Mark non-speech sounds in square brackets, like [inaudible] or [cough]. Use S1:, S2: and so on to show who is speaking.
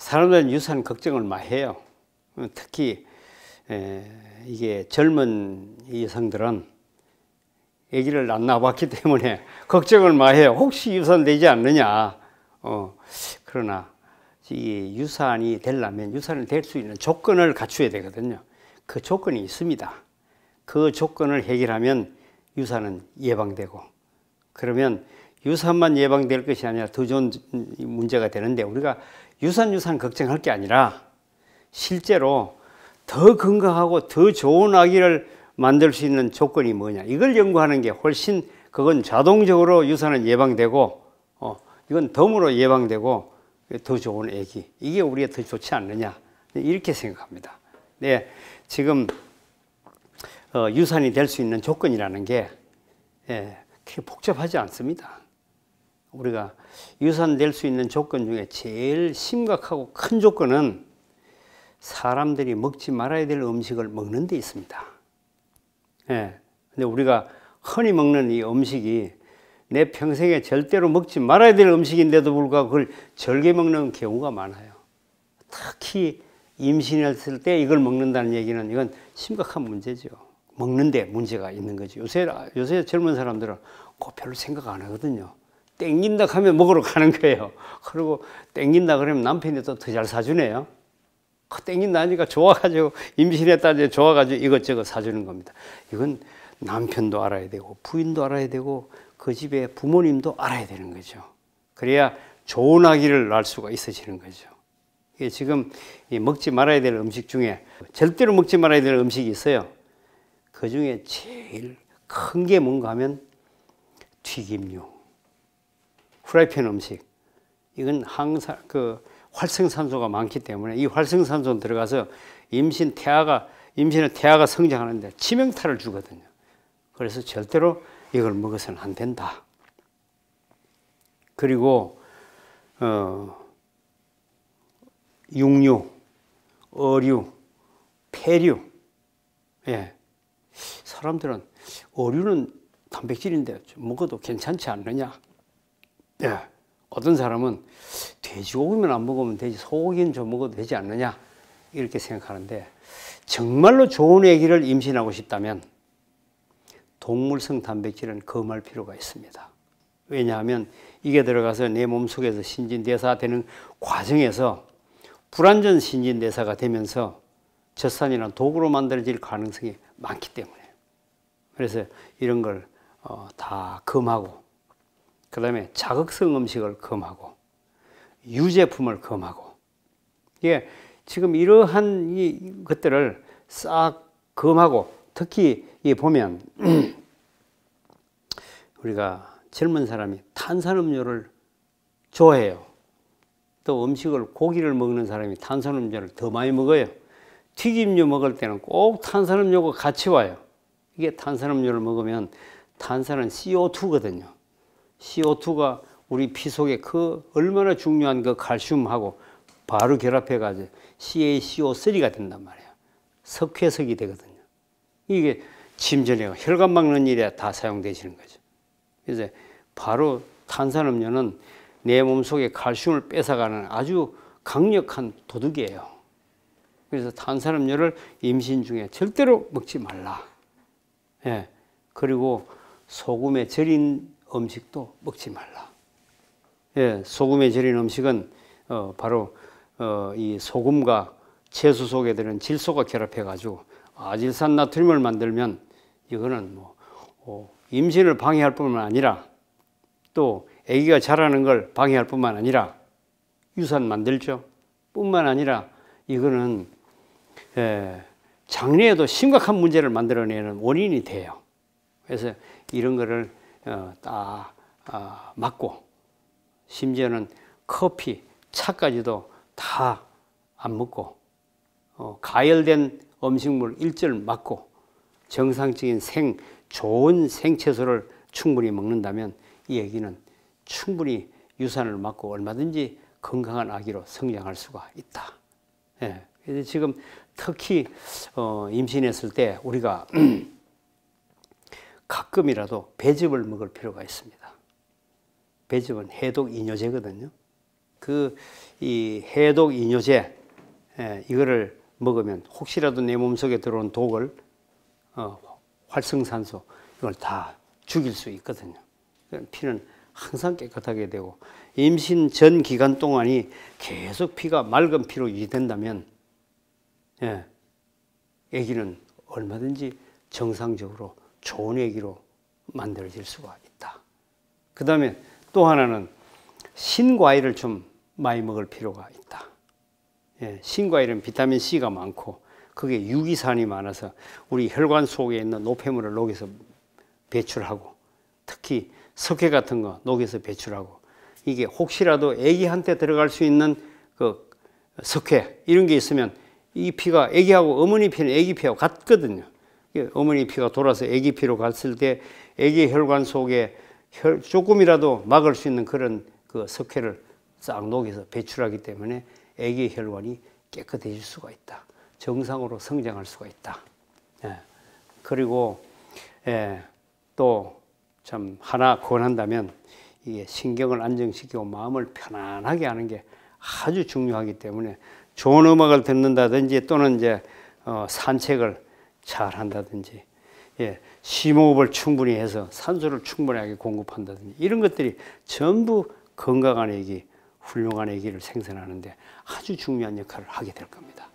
S1: 사람들은 유산 걱정을 많이 해요. 특히 이게 젊은 여성들은 아기를 안낳아기 때문에 [laughs] 걱정을 많이 해요. 혹시 유산되지 않느냐. 어, 그러나 이 유산이 되려면 유산을 될수 있는 조건을 갖춰야 되거든요. 그 조건이 있습니다. 그 조건을 해결하면 유산은 예방되고 그러면 유산만 예방될 것이 아니라 더 좋은 문제가 되는데 우리가 유산 유산 걱정할 게 아니라 실제로 더 건강하고 더 좋은 아기를 만들 수 있는 조건이 뭐냐 이걸 연구하는 게 훨씬 그건 자동적으로 유산은 예방되고 어, 이건 덤으로 예방되고 더 좋은 아기 이게 우리가 더 좋지 않느냐 이렇게 생각합니다. 네, 지금 어, 유산이 될 수 있는 조건이라는 게 예, 그렇게 복잡하지 않습니다. 우리가 유산될 수 있는 조건 중에 제일 심각하고 큰 조건은 사람들이 먹지 말아야 될 음식을 먹는 데 있습니다. 예. 근데 우리가 흔히 먹는 이 음식이 내 평생에 절대로 먹지 말아야 될 음식인데도 불구하고 그걸 절개 먹는 경우가 많아요. 특히 임신했을 때 이걸 먹는다는 얘기는 이건 심각한 문제죠. 먹는데 문제가 있는 거지. 요새, 요새 젊은 사람들은 그 별로 생각 안 하거든요. 땡긴다 하면 먹으러 가는 거예요. 그리고 땡긴다 그러면 남편이 또 더 잘 사주네요. 그 땡긴다 하니까 좋아가지고 임신했다 이제 좋아가지고 이것저것 사주는 겁니다. 이건 남편도 알아야 되고 부인도 알아야 되고 그 집의 부모님도 알아야 되는 거죠. 그래야 좋은 아기를 낳을 수가 있어지는 거죠. 이게 지금 먹지 말아야 될 음식 중에 절대로 먹지 말아야 될 음식이 있어요. 그 중에 제일 큰 게 뭔가 하면 튀김류. 프라이팬 음식 이건 항상 그 활성산소가 많기 때문에 이 활성산소 들어가서 임신 태아가 임신의 태아가 성장하는데 치명타를 주거든요. 그래서 절대로 이걸 먹어서는 안 된다. 그리고 어, 육류, 어류, 폐류. 예. 사람들은 어류는 단백질인데 먹어도 괜찮지 않느냐 예. 어떤 사람은 돼지고기면 안 먹으면 되지 소고기는 좀 먹어도 되지 않느냐 이렇게 생각하는데 정말로 좋은 애기를 임신하고 싶다면 동물성 단백질은 금할 필요가 있습니다. 왜냐하면 이게 들어가서 내 몸속에서 신진대사되는 과정에서 불완전 신진대사가 되면서 젖산이나 독으로 만들어질 가능성이 많기 때문에 그래서 이런 걸다 어, 금하고 그 다음에 자극성 음식을 금하고, 유제품을 금하고, 예, 지금 이러한 이 것들을 싹 금하고, 특히 이 보면, [clears throat] 우리가 젊은 사람이 탄산음료를 좋아해요. 또 음식을, 고기를 먹는 사람이 탄산음료를 더 많이 먹어요. 튀김류 먹을 때는 꼭 탄산음료가 같이 와요. 이게 탄산음료를 먹으면 탄산은 CO2거든요. CO2가 우리 피 속에 그 얼마나 중요한 그 칼슘하고 바로 결합해가지고 CaCO3가 된단 말이에요. 석회석이 되거든요. 이게 침전이고 혈관 막는 일에 다 사용되시는 거죠. 그래서 바로 탄산음료는 내 몸속에 칼슘을 뺏어가는 아주 강력한 도둑이에요. 그래서 탄산음료를 임신 중에 절대로 먹지 말라. 예. 그리고 소금에 절인 음식도 먹지 말라. 예, 소금에 절인 음식은 어, 바로 어, 이 소금과 채소 속에 드는 질소가 결합해 가지고 아질산 나트륨을 만들면 이거는 뭐 어, 임신을 방해할 뿐만 아니라 또 아기가 자라는 걸 방해할 뿐만 아니라 유산 만들죠. 뿐만 아니라 이거는 예, 장래에도 심각한 문제를 만들어내는 원인이 돼요. 그래서 이런 거를 어, 다 아, 맞고 심지어는 커피, 차까지도 다 안 먹고 어, 가열된 음식물 일절 맞고 정상적인 생 좋은 생채소를 충분히 먹는다면 이 얘기는 충분히 유산을 맞고 얼마든지 건강한 아기로 성장할 수가 있다. 예. 지금 특히 어, 임신했을 때 우리가 [clears throat] 가끔이라도 배즙을 먹을 필요가 있습니다. 배즙은 해독 이뇨제거든요. 그 이 해독 이뇨제 예, 이거를 먹으면 혹시라도 내 몸속에 들어온 독을 어, 활성산소 이걸 다 죽일 수 있거든요. 그러니까 피는 항상 깨끗하게 되고 임신 전 기간 동안이 계속 피가 맑은 피로 유지된다면 예, 아기는 얼마든지 정상적으로 좋은 얘기로 만들어질 수가 있다. 그 다음에 또 하나는 신과일을 좀 많이 먹을 필요가 있다. 예, 신과일은 비타민 C가 많고 그게 유기산이 많아서 우리 혈관 속에 있는 노폐물을 녹여서 배출하고 특히 석회 같은 거 녹여서 배출하고 이게 혹시라도 애기한테 들어갈 수 있는 그 석회 이런 게 있으면 이 피가 애기하고 어머니 피는 애기 피하고 같거든요. 어머니 피가 돌아서 아기 피로 갔을 때 아기 혈관 속에 혈, 조금이라도 막을 수 있는 그런 그 석회를 싹 녹여서 배출하기 때문에 아기 혈관이 깨끗해질 수가 있다. 정상으로 성장할 수가 있다. 예. 그리고 예, 또 참 하나 권한다면 이게 신경을 안정시키고 마음을 편안하게 하는 게 아주 중요하기 때문에 좋은 음악을 듣는다든지 또는 이제 어, 산책을 잘 한다든지, 예, 심호흡을 충분히 해서 산소를 충분하게 공급한다든지, 이런 것들이 전부 건강한 애기, 훌륭한 애기를 생산하는데 아주 중요한 역할을 하게 될 겁니다.